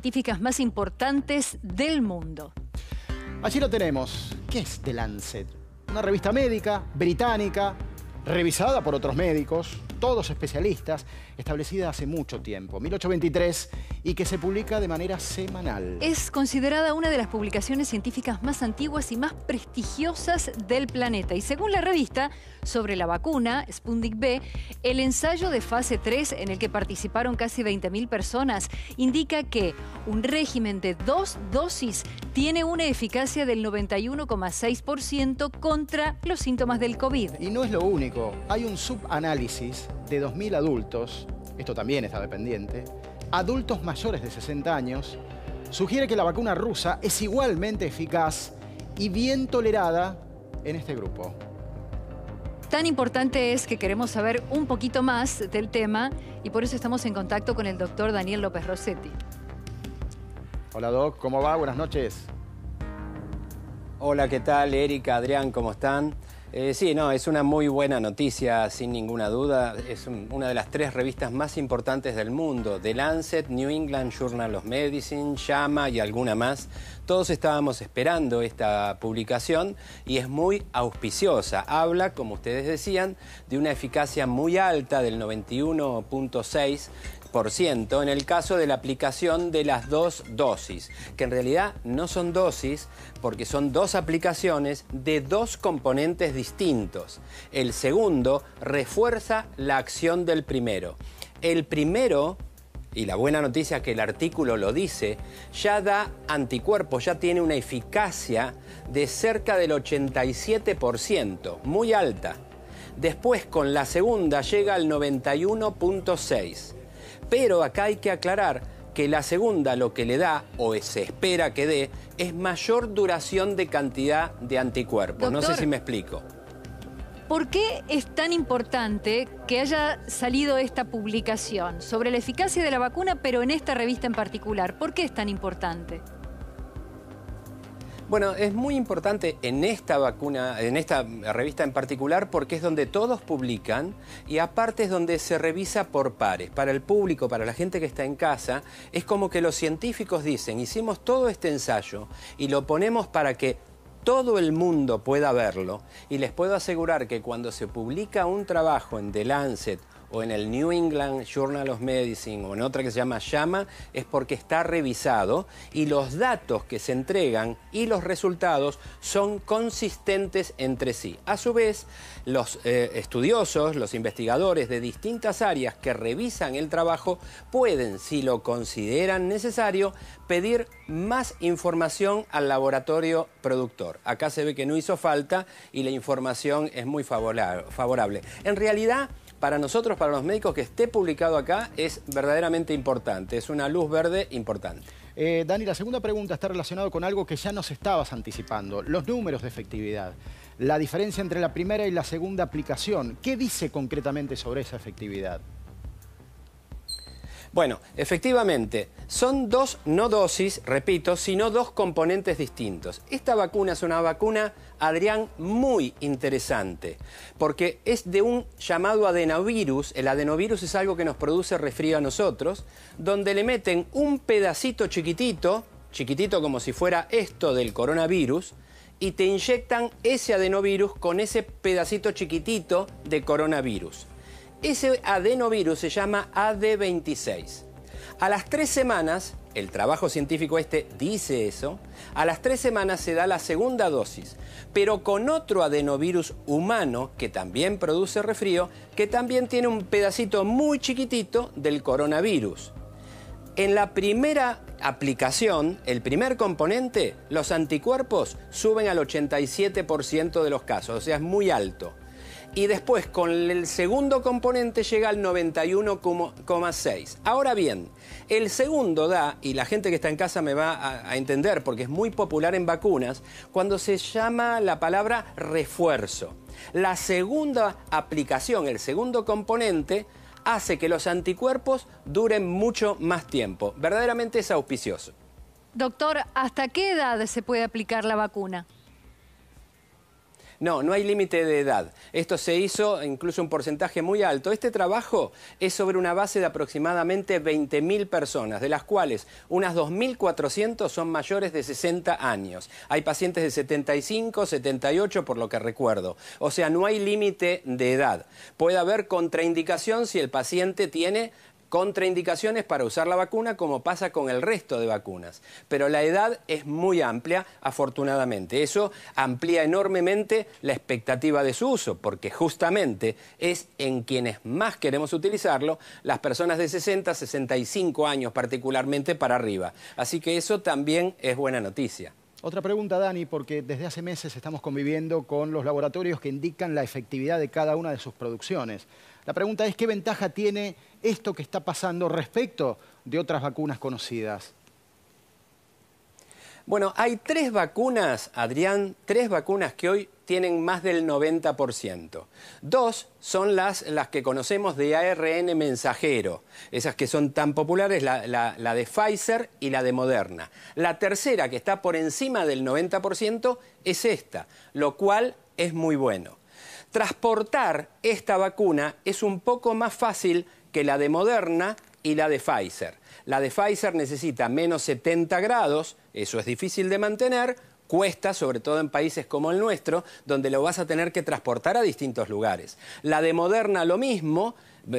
científicas más importantes del mundo. Allí lo tenemos. ¿Qué es The Lancet? Una revista médica, británica, revisada por otros médicos, todos especialistas, establecida hace mucho tiempo, 1823, y que se publica de manera semanal. Es considerada una de las publicaciones científicas más antiguas y más prestigiosas del planeta. Y según la revista sobre la vacuna, Spundig B, el ensayo de fase 3 en el que participaron casi 20.000 personas indica que un régimen de dos dosis tiene una eficacia del 91,6% contra los síntomas del COVID. Y no es lo único. Hay un subanálisis de 2.000 adultos, esto también está pendiente, adultos mayores de 60 años, sugiere que la vacuna rusa es igualmente eficaz y bien tolerada en este grupo. Tan importante es que queremos saber un poquito más del tema y por eso estamos en contacto con el doctor Daniel López Rossetti. Hola Doc, ¿cómo va? Buenas noches. Hola, ¿qué tal? Erika, Adrián, ¿cómo están? Eh, sí, no, es una muy buena noticia, sin ninguna duda. Es una de las tres revistas más importantes del mundo, The Lancet, New England Journal of Medicine, Llama y alguna más. Todos estábamos esperando esta publicación y es muy auspiciosa. Habla, como ustedes decían, de una eficacia muy alta del 91.6 en el caso de la aplicación de las dos dosis, que en realidad no son dosis porque son dos aplicaciones de dos componentes distintos el segundo refuerza la acción del primero. El primero, y la buena noticia es que el artículo lo dice, ya da anticuerpos, ya tiene una eficacia de cerca del 87%, muy alta. Después con la segunda llega al 91.6. Pero acá hay que aclarar que la segunda lo que le da, o se espera que dé, es mayor duración de cantidad de anticuerpos. no sé si me explico. ¿Por qué es tan importante que haya salido esta publicación sobre la eficacia de la vacuna, pero en esta revista en particular? ¿Por qué es tan importante? Bueno, es muy importante en esta vacuna, en esta revista en particular, porque es donde todos publican y aparte es donde se revisa por pares. Para el público, para la gente que está en casa, es como que los científicos dicen, hicimos todo este ensayo y lo ponemos para que todo el mundo pueda verlo. Y les puedo asegurar que cuando se publica un trabajo en The Lancet o en el New England Journal of Medicine o en otra que se llama Llama, es porque está revisado y los datos que se entregan y los resultados son consistentes entre sí. A su vez, los eh, estudiosos, los investigadores de distintas áreas que revisan el trabajo pueden, si lo consideran necesario, pedir más información al laboratorio productor. Acá se ve que no hizo falta y la información es muy favorable. En realidad, para nosotros, para los médicos, que esté publicado acá es verdaderamente importante, es una luz verde importante. Eh, Dani, la segunda pregunta está relacionada con algo que ya nos estabas anticipando, los números de efectividad, la diferencia entre la primera y la segunda aplicación. ¿Qué dice concretamente sobre esa efectividad? Bueno, efectivamente, son dos, no dosis, repito, sino dos componentes distintos. Esta vacuna es una vacuna, Adrián, muy interesante, porque es de un llamado adenovirus. El adenovirus es algo que nos produce resfrío a nosotros, donde le meten un pedacito chiquitito, chiquitito como si fuera esto del coronavirus, y te inyectan ese adenovirus con ese pedacito chiquitito de coronavirus. Ese adenovirus se llama AD26. A las tres semanas, el trabajo científico este dice eso, a las tres semanas se da la segunda dosis, pero con otro adenovirus humano que también produce refrío, que también tiene un pedacito muy chiquitito del coronavirus. En la primera aplicación, el primer componente, los anticuerpos suben al 87% de los casos, o sea, es muy alto y después con el segundo componente llega al 91,6. Ahora bien, el segundo da, y la gente que está en casa me va a, a, entender porque es muy popular en vacunas, cuando se llama la palabra refuerzo. La segunda aplicación, el segundo componente, hace que los anticuerpos duren mucho más tiempo. Verdaderamente es auspicioso. Doctor, ¿hasta qué edad se puede aplicar la vacuna? No, no hay límite de edad. Esto se hizo incluso un porcentaje muy alto. Este trabajo es sobre una base de aproximadamente 20.000 personas, de las cuales unas 2.400 son mayores de 60 años. Hay pacientes de 75, 78, por lo que recuerdo. O sea, no hay límite de edad. Puede haber contraindicación si el paciente tiene contraindicaciones para usar la vacuna como pasa con el resto de vacunas. Pero la edad es muy amplia, afortunadamente. Eso amplía enormemente la expectativa de su uso, porque justamente es en quienes más queremos utilizarlo, las personas de 60, 65 años particularmente para arriba. Así que eso también es buena noticia. Otra pregunta, Dani, porque desde hace meses estamos conviviendo con los laboratorios que indican la efectividad de cada una de sus producciones. La pregunta es, ¿qué ventaja tiene esto que está pasando respecto de otras vacunas conocidas? Bueno, hay tres vacunas, Adrián, tres vacunas que hoy tienen más del 90%. Dos son las, que conocemos de ARN mensajero, esas que son tan populares, la, la de Pfizer y la de Moderna. La tercera, que está por encima del 90%, es esta, lo cual es muy bueno. Transportar esta vacuna es un poco más fácil que la de Moderna y la de Pfizer. La de Pfizer necesita menos 70 grados, eso es difícil de mantener, cuesta, sobre todo en países como el nuestro, donde lo vas a tener que transportar a distintos lugares. La de Moderna lo mismo,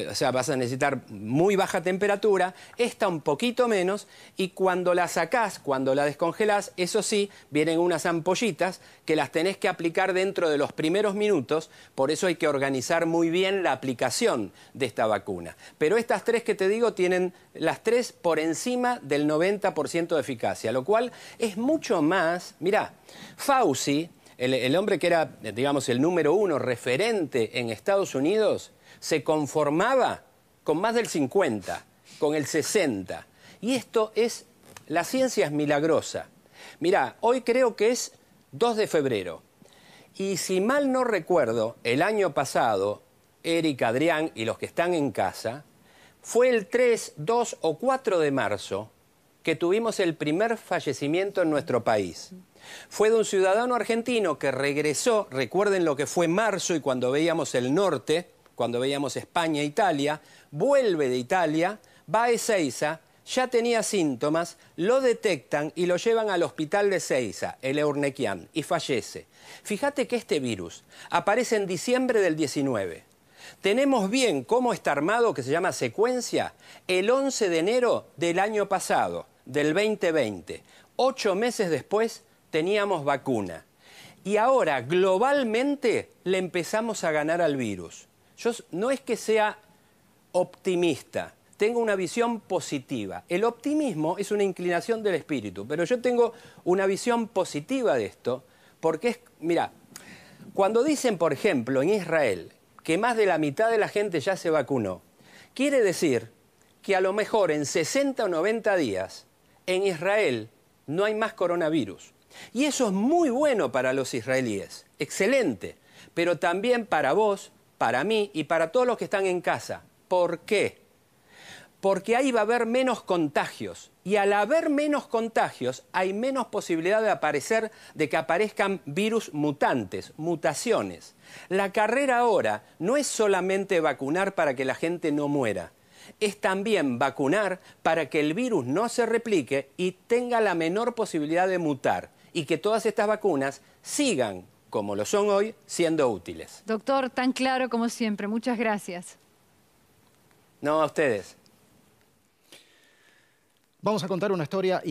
o sea, vas a necesitar muy baja temperatura, esta un poquito menos, y cuando la sacás, cuando la descongelás, eso sí, vienen unas ampollitas que las tenés que aplicar dentro de los primeros minutos, por eso hay que organizar muy bien la aplicación de esta vacuna. Pero estas tres que te digo tienen las tres por encima del 90% de eficacia, lo cual es mucho más, mirá, Fauci, el, hombre que era, digamos, el número uno referente en Estados Unidos, se conformaba con más del 50, con el 60. Y esto es, la ciencia es milagrosa. Mirá, hoy creo que es 2 de febrero. Y si mal no recuerdo, el año pasado, Eric, Adrián y los que están en casa, fue el 3, 2 o 4 de marzo que tuvimos el primer fallecimiento en nuestro país. Fue de un ciudadano argentino que regresó, recuerden lo que fue marzo y cuando veíamos el norte, cuando veíamos España, e Italia, vuelve de Italia, va a Ezeiza, ya tenía síntomas, lo detectan y lo llevan al hospital de Ezeiza, el Eurnequian, y fallece. Fíjate que este virus aparece en diciembre del 19. Tenemos bien cómo está armado, que se llama secuencia, el 11 de enero del año pasado, del 2020. Ocho meses después teníamos vacuna. Y ahora, globalmente, le empezamos a ganar al virus. Yo no es que sea optimista, tengo una visión positiva. El optimismo es una inclinación del espíritu, pero yo tengo una visión positiva de esto, porque es, mira, cuando dicen, por ejemplo, en Israel, que más de la mitad de la gente ya se vacunó, quiere decir que a lo mejor en 60 o 90 días en Israel no hay más coronavirus. Y eso es muy bueno para los israelíes, excelente, pero también para vos, para mí y para todos los que están en casa. ¿Por qué? Porque ahí va a haber menos contagios y al haber menos contagios hay menos posibilidad de aparecer de que aparezcan virus mutantes, mutaciones. La carrera ahora no es solamente vacunar para que la gente no muera, es también vacunar para que el virus no se replique y tenga la menor posibilidad de mutar y que todas estas vacunas sigan, como lo son hoy, siendo útiles. Doctor, tan claro como siempre. Muchas gracias. No, a ustedes. Vamos a contar una historia